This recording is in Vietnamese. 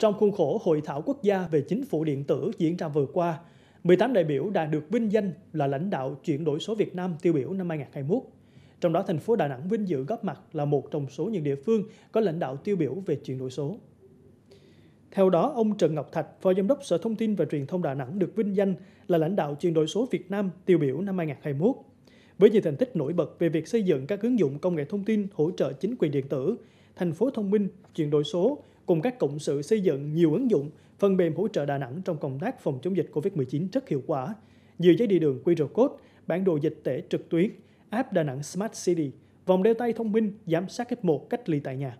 Trong khuôn khổ Hội thảo quốc gia về chính phủ điện tử diễn ra vừa qua, 18 đại biểu đã được vinh danh là lãnh đạo chuyển đổi số Việt Nam tiêu biểu năm 2021. Trong đó, thành phố Đà Nẵng vinh dự góp mặt là một trong số những địa phương có lãnh đạo tiêu biểu về chuyển đổi số. Theo đó, ông Trần Ngọc Thạch, Phó Giám đốc Sở Thông tin và Truyền thông Đà Nẵng được vinh danh là lãnh đạo chuyển đổi số Việt Nam tiêu biểu năm 2021. Với nhiều thành tích nổi bật về việc xây dựng các ứng dụng công nghệ thông tin hỗ trợ chính quyền điện tử, thành phố thông minh, chuyển đổi số, cùng các cộng sự xây dựng nhiều ứng dụng, phần mềm hỗ trợ Đà Nẵng trong công tác phòng chống dịch COVID-19 rất hiệu quả. Nhiều giấy đi đường QR code, bản đồ dịch tễ trực tuyến, app Đà Nẵng Smart City, vòng đeo tay thông minh, giám sát F1 cách ly tại nhà.